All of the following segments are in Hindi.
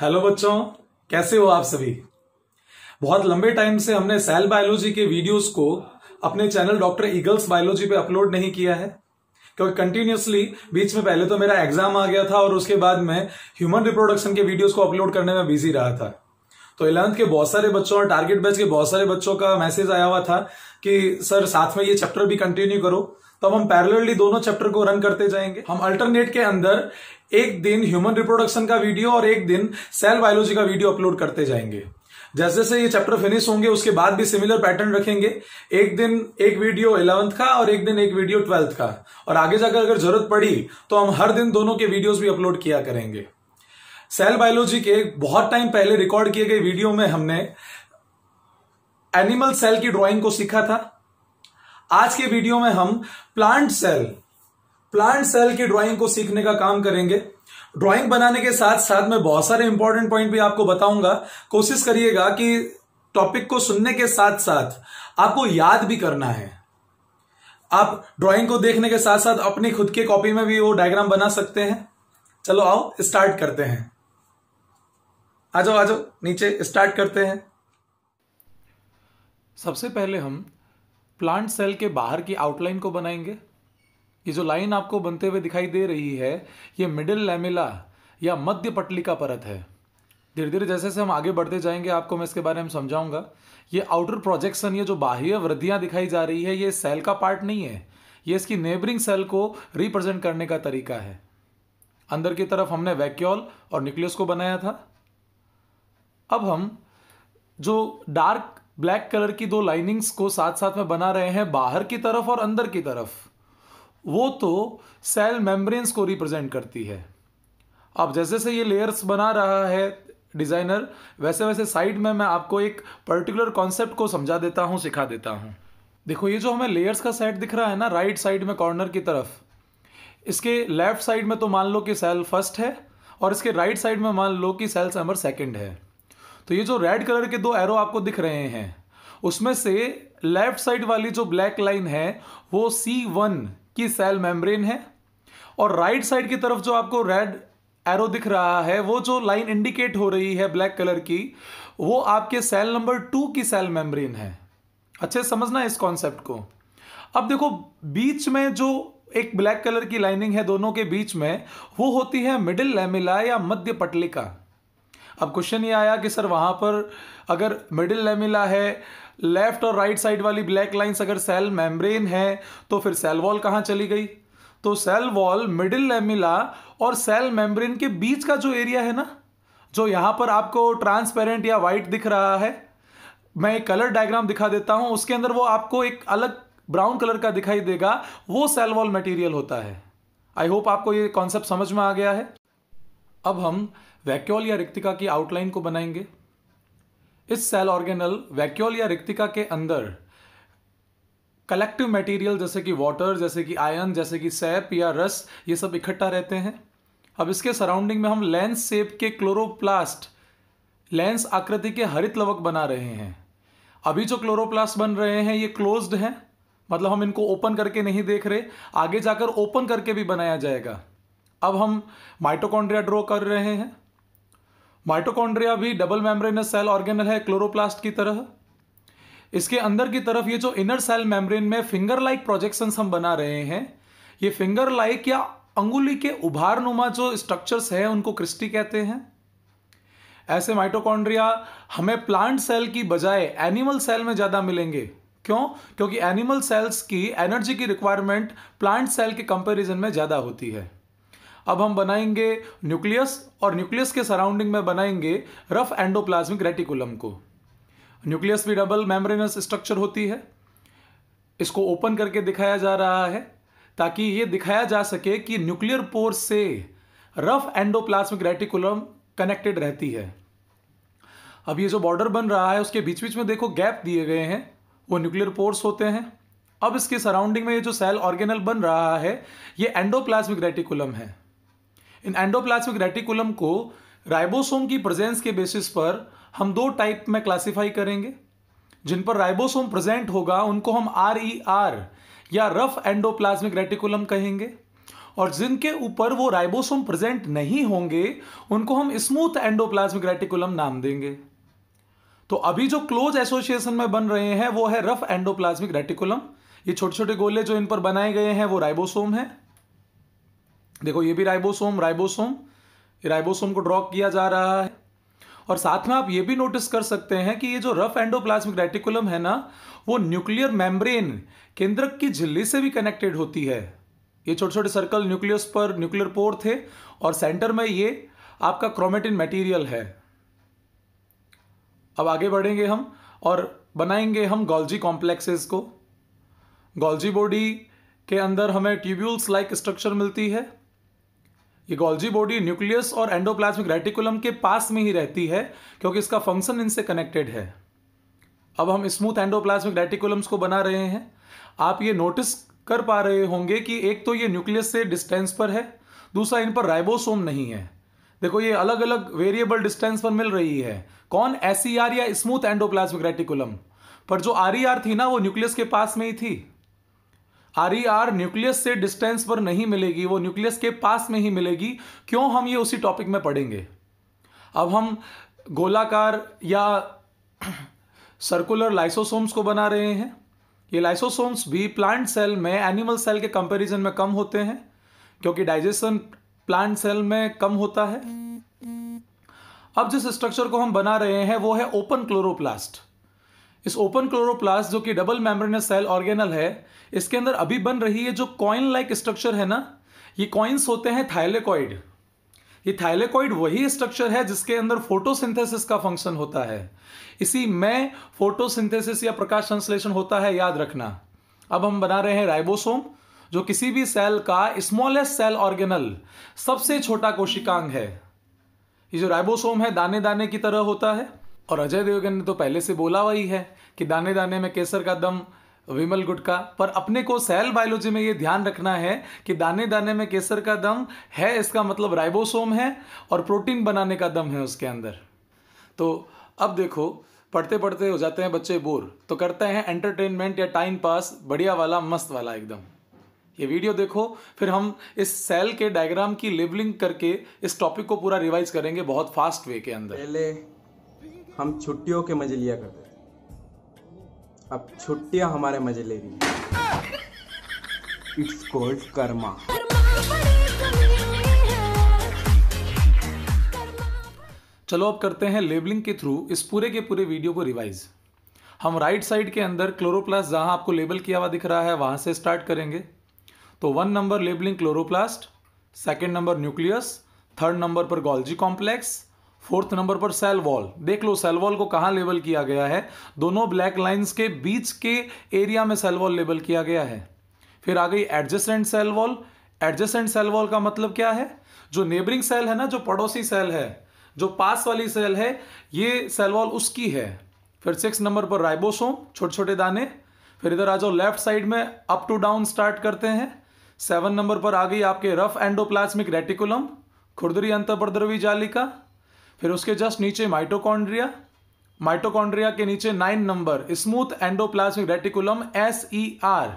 हेलो बच्चों कैसे हो आप सभी बहुत लंबे टाइम से हमने सेल बायोलॉजी के वीडियोस को अपने चैनल डॉक्टर ईगल्स बायोलॉजी पे अपलोड नहीं किया है क्योंकि कंटिन्यूसली बीच में पहले तो मेरा एग्जाम आ गया था और उसके बाद मैं ह्यूमन रिप्रोडक्शन के वीडियोस को अपलोड करने में बिजी रहा था तो इलेवंथ के बहुत सारे बच्चों और टारगेट बैच के बहुत सारे बच्चों का मैसेज आया हुआ था कि सर साथ में ये चैप्टर भी कंटिन्यू करो तो हम पैरेलली दोनों चैप्टर को रन करते जाएंगे हम अल्टरनेट के अंदर एक दिन ह्यूमन रिप्रोडक्शन का वीडियो और एक दिन सेल बायोलॉजी का वीडियो अपलोड करते जाएंगे जैसे जैसे ये चैप्टर फिनिश होंगे उसके बाद भी सिमिलर पैटर्न रखेंगे एक दिन एक वीडियो इलेवंथ का और एक दिन एक वीडियो ट्वेल्थ का और आगे जाकर अगर जरूरत पड़ी तो हम हर दिन दोनों के वीडियोज भी अपलोड किया करेंगे सेल बायोलॉजी के बहुत टाइम पहले रिकॉर्ड किए गए वीडियो में हमने एनिमल सेल की ड्राइंग को सीखा था आज के वीडियो में हम प्लांट सेल प्लांट सेल की ड्राइंग को सीखने का काम करेंगे ड्राइंग बनाने के साथ साथ मैं बहुत सारे इंपॉर्टेंट पॉइंट भी आपको बताऊंगा कोशिश करिएगा कि टॉपिक को सुनने के साथ साथ आपको याद भी करना है आप ड्राइंग को देखने के साथ साथ अपनी खुद के कॉपी में भी वो डायग्राम बना सकते हैं चलो आओ स्टार्ट करते हैं आ जाओ आ जाओ नीचे स्टार्ट करते हैं सबसे पहले हम प्लांट सेल के बाहर की आउटलाइन को बनाएंगे ये जो लाइन आपको बनते हुए दिखाई दे रही है ये मिडिल लेमिला या मध्य पटली का परत है धीरे धीरे जैसे जैसे हम आगे बढ़ते जाएंगे आपको मैं इसके बारे में समझाऊंगा ये आउटर प्रोजेक्शन ये जो बाह्य वृद्धियां दिखाई जा रही है ये सेल का पार्ट नहीं है ये इसकी नेबरिंग सेल को रिप्रेजेंट करने का तरीका है अंदर की तरफ हमने वैक्यूल और न्यूक्लियस को बनाया था अब हम जो डार्क ब्लैक कलर की दो लाइनिंग्स को साथ साथ में बना रहे हैं बाहर की तरफ और अंदर की तरफ वो तो सेल मेम्ब्रेन्स को रिप्रेजेंट करती है अब जैसे जैसे ये लेयर्स बना रहा है डिज़ाइनर वैसे वैसे साइड में मैं आपको एक पर्टिकुलर कॉन्सेप्ट को समझा देता हूँ सिखा देता हूँ देखो ये जो हमें लेयर्स का सेट दिख रहा है ना राइट साइड में कॉर्नर की तरफ इसके लेफ्ट साइड में तो मान लो कि सेल फर्स्ट है और इसके राइट साइड में मान लो कि सेल्स सैमर सेकेंड है तो ये जो रेड कलर के दो एरो आपको दिख रहे हैं उसमें से लेफ्ट साइड वाली जो ब्लैक लाइन है वो सी वन की सेल मेम्ब्रेन है और राइट right साइड की तरफ जो आपको रेड एरो दिख रहा है वो जो लाइन इंडिकेट हो रही है ब्लैक कलर की वो आपके सेल नंबर टू की सेल मेम्ब्रेन है अच्छे समझना इस कॉन्सेप्ट को अब देखो बीच में जो एक ब्लैक कलर की लाइनिंग है दोनों के बीच में वो होती है मिडिल लेमिला या मध्य पटलिका अब क्वेश्चन ये आया कि सर वहाँ पर अगर मिडिल लेमिला है लेफ्ट और राइट साइड वाली ब्लैक लाइंस अगर सेल मेम्ब्रेन है तो फिर सेल वॉल कहाँ चली गई तो सेल वॉल मिडिल लेमिला और सेल मेम्ब्रेन के बीच का जो एरिया है ना जो यहाँ पर आपको ट्रांसपेरेंट या वाइट दिख रहा है मैं एक कलर डायग्राम दिखा देता हूँ उसके अंदर वो आपको एक अलग ब्राउन कलर का दिखाई देगा वो सेल वॉल मटेरियल होता है आई होप आपको ये कॉन्सेप्ट समझ में आ गया है अब हम वैक्यूल या रिक्तिका की आउटलाइन को बनाएंगे इस सेल ऑर्गेनल वैक्यूल या रिक्तिका के अंदर कलेक्टिव मटेरियल जैसे कि वाटर जैसे कि आयन जैसे कि सैप या रस ये सब इकट्ठा रहते हैं अब इसके सराउंडिंग में हम लेंस सेप के क्लोरोप्लास्ट लेंस आकृति के हरित लवक बना रहे हैं अभी जो क्लोरोप्लास्ट बन रहे हैं ये क्लोज्ड हैं मतलब हम इनको ओपन करके नहीं देख रहे आगे जाकर ओपन करके भी बनाया जाएगा अब हम माइटोकॉन्ड्रिया ड्रॉ कर रहे हैं माइटोकॉन्ड्रिया भी डबल मेम्ब्रेनस सेल ऑर्गेनल है क्लोरोप्लास्ट की तरह इसके अंदर की तरफ ये जो इनर सेल मेम्ब्रेन में फिंगर लाइक प्रोजेक्शंस हम बना रहे हैं ये फिंगर लाइक या अंगुली के उभार नुमा जो स्ट्रक्चर्स हैं उनको क्रिस्टी कहते हैं ऐसे माइटोकॉन्ड्रिया हमें प्लांट सेल की बजाय एनिमल सेल में ज़्यादा मिलेंगे क्यों क्योंकि एनिमल सेल्स की एनर्जी की रिक्वायरमेंट प्लांट सेल के कंपेरिजन में ज़्यादा होती है अब हम बनाएंगे न्यूक्लियस और न्यूक्लियस के सराउंडिंग में बनाएंगे रफ एंडोप्लाज्मिक रेटिकुलम को न्यूक्लियस भी डबल मेम्ब्रेनस स्ट्रक्चर होती है इसको ओपन करके दिखाया जा रहा है ताकि ये दिखाया जा सके कि न्यूक्लियर पोर से रफ एंडोप्लाज्मिक रेटिकुलम कनेक्टेड रहती है अब ये जो बॉर्डर बन रहा है उसके बीच बीच में देखो गैप दिए गए हैं वो न्यूक्लियर पोर्स होते हैं अब इसके सराउंडिंग में ये जो सेल ऑर्गेनल बन रहा है ये एंडोप्लाज्मिक रेटिकुलम है इन एंडोप्लाज्मिक रेटिकुलम को राइबोसोम की प्रेजेंस के बेसिस पर हम दो टाइप में क्लासिफाई करेंगे जिन पर राइबोसोम प्रेजेंट होगा उनको हम आर ई आर या रफ एंडोप्लाज्मिक रेटिकुलम कहेंगे और जिनके ऊपर वो राइबोसोम प्रेजेंट नहीं होंगे उनको हम स्मूथ एंडोप्लाज्मिक रेटिकुलम नाम देंगे तो अभी जो क्लोज एसोसिएशन में बन रहे हैं वो है रफ एंडोप्लाज्मिक रेटिकुलम ये छोटे छोटे गोले जो इन पर बनाए गए हैं वो राइबोसोम है देखो ये भी राइबोसोम राइबोसोम राइबोसोम को ड्रॉ किया जा रहा है और साथ में आप ये भी नोटिस कर सकते हैं कि ये जो रफ एंडोप्लाज्मिक रेटिकुलम है ना वो न्यूक्लियर मेम्ब्रेन केंद्रक की झिल्ली से भी कनेक्टेड होती है ये छोटे छोटे सर्कल न्यूक्लियस पर न्यूक्लियर पोर थे और सेंटर में ये आपका क्रोमेटिन मटेरियल है अब आगे बढ़ेंगे हम और बनाएंगे हम गोल्जी कॉम्प्लेक्सेस को गोल्जी बॉडी के अंदर हमें ट्यूब्यूल्स लाइक स्ट्रक्चर मिलती है ये गोल्जी बॉडी न्यूक्लियस और एंडोप्लाज्मिक रेटिकुलम के पास में ही रहती है क्योंकि इसका फंक्शन इनसे कनेक्टेड है अब हम स्मूथ एंडोप्लाज्मिक रेटिकुलम्स को बना रहे हैं आप ये नोटिस कर पा रहे होंगे कि एक तो ये न्यूक्लियस से डिस्टेंस पर है दूसरा इन पर राइबोसोम नहीं है देखो ये अलग अलग वेरिएबल डिस्टेंस पर मिल रही है कौन एस e या स्मूथ एंडोप्लाज्मिक रेटिकुलम पर जो आर e थी ना वो न्यूक्लियस के पास में ही थी आर ई आर न्यूक्लियस से डिस्टेंस पर नहीं मिलेगी वो न्यूक्लियस के पास में ही मिलेगी क्यों हम ये उसी टॉपिक में पढ़ेंगे अब हम गोलाकार या सर्कुलर लाइसोसोम्स को बना रहे हैं ये लाइसोसोम्स भी प्लांट सेल में एनिमल सेल के कंपैरिजन में कम होते हैं क्योंकि डाइजेशन प्लांट सेल में कम होता है अब जिस स्ट्रक्चर को हम बना रहे हैं वो है ओपन क्लोरोप्लास्ट इस ओपन क्लोरोप्लास्ट जो कि डबल मेम्ब्रेनस सेल ऑर्गेनल है इसके अंदर अभी बन रही है जो कॉइन लाइक स्ट्रक्चर है ना ये कॉइन्स होते हैं थाइलेकॉइड ये थाइलेकॉइड वही स्ट्रक्चर है जिसके अंदर फोटोसिंथेसिस का फंक्शन होता है इसी में फोटोसिंथेसिस या प्रकाश संश्लेषण होता है याद रखना अब हम बना रहे हैं राइबोसोम जो किसी भी सेल का स्मॉलेस्ट सेल ऑर्गेनल सबसे छोटा कोशिकांग है ये जो राइबोसोम है दाने दाने की तरह होता है और अजय देवगन ने तो पहले से बोला वही है कि दाने दाने में केसर का दम विमल गुटका पर अपने को सेल बायोलॉजी में ये ध्यान रखना है कि दाने दाने में केसर का दम है इसका मतलब राइबोसोम है और प्रोटीन बनाने का दम है उसके अंदर तो अब देखो पढ़ते पढ़ते हो जाते हैं बच्चे बोर तो करते हैं एंटरटेनमेंट या टाइम पास बढ़िया वाला मस्त वाला एकदम ये वीडियो देखो फिर हम इस सेल के डायग्राम की लेबलिंग करके इस टॉपिक को पूरा रिवाइज करेंगे बहुत फास्ट वे के अंदर पहले हम छुट्टियों के मजे लिया करते थे अब छुट्टियां हमारे मजे ले रही इट्स कॉल्ड कर्मा चलो अब करते हैं लेबलिंग के थ्रू इस पूरे के पूरे वीडियो को रिवाइज हम राइट साइड के अंदर क्लोरोप्लास्ट जहां आपको लेबल किया हुआ दिख रहा है वहां से स्टार्ट करेंगे तो one number labelling chloroplast second number nucleus third number पर गोल्जी कॉम्प्लेक्स फोर्थ नंबर पर सेल वॉल देख लो सेल वॉल को कहाँ लेबल किया गया है दोनों ब्लैक लाइंस के बीच के एरिया में सेल वॉल लेबल किया गया है फिर आ गई adjacent cell wall adjacent cell wall का मतलब क्या है जो नेबरिंग सेल है ना जो पड़ोसी सेल है जो पास वाली सेल है ये सेल वॉल उसकी है फिर सिक्स नंबर पर राइबोसोम छोटे छोटे दाने फिर इधर आ जाओ लेफ्ट साइड में अप टू डाउन स्टार्ट करते हैं सेवन नंबर पर आ गई आपके रफ एंडोप्लाज्मिक रेटिकुलम खुरदरी अंतर्द्रवी जालिका फिर उसके जस्ट नीचे माइटोकॉन्ड्रिया माइटोकॉन्ड्रिया के नीचे nine number smooth endoplasmic reticulum S E R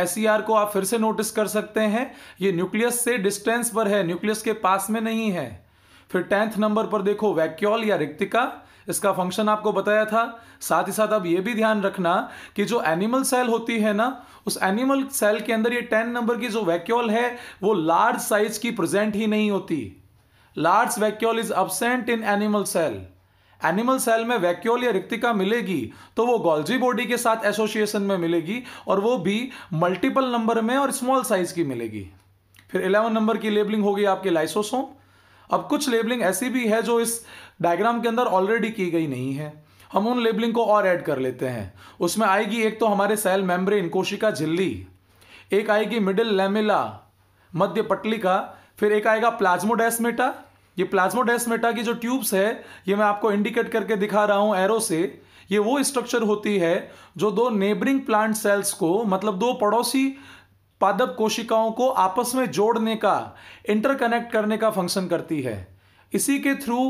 S E R को आप फिर से नोटिस कर सकते हैं ये न्यूक्लियस से डिस्टेंस पर है न्यूक्लियस के पास में नहीं है फिर टेंथ नंबर पर देखो वैक्यूल या रिक्तिका इसका फंक्शन आपको बताया था साथ ही साथ अब ये भी ध्यान रखना कि जो एनिमल सेल होती है ना उस एनिमल सेल के अंदर ये टेन नंबर की जो वैक्यूल है वो लार्ज साइज की प्रेजेंट ही नहीं होती large vacuole is absent in animal cell animal cell में वैक्यूल या रिक्तिका मिलेगी तो वो गोल्जी बॉडी के साथ एसोसिएशन में मिलेगी और वो भी मल्टीपल नंबर में और स्मॉल साइज की मिलेगी फिर इलेवन नंबर की लेबलिंग होगी आपके लाइसोसोम अब कुछ लेबलिंग ऐसी भी है जो इस डायग्राम के अंदर ऑलरेडी की गई नहीं है हम उन लेबलिंग को और ऐड कर लेते हैं उसमें आएगी एक तो हमारे सेल मेम्ब्रेन कोशिका झिल्ली एक आएगी मिडिल लेमिला मध्य का फिर एक आएगा प्लाज्मोडेस्मेटा ये प्लाज्मोडेस्मेटा की जो ट्यूब्स है ये मैं आपको इंडिकेट करके दिखा रहा हूँ एरो से ये वो स्ट्रक्चर होती है जो दो नेबरिंग प्लांट सेल्स को मतलब दो पड़ोसी पादप कोशिकाओं को आपस में जोड़ने का इंटरकनेक्ट करने का फंक्शन करती है इसी के थ्रू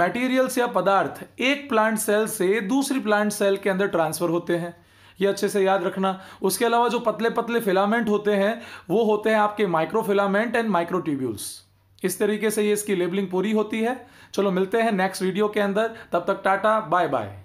मटेरियल्स या पदार्थ एक प्लांट सेल से दूसरी प्लांट सेल के अंदर ट्रांसफर होते हैं ये अच्छे से याद रखना उसके अलावा जो पतले पतले फिलामेंट होते हैं वो होते हैं आपके माइक्रो फिलामेंट एंड माइक्रोट्यूब्यूल्स इस तरीके से ये इसकी लेबलिंग पूरी होती है चलो मिलते हैं नेक्स्ट वीडियो के अंदर तब तक टाटा बाय बाय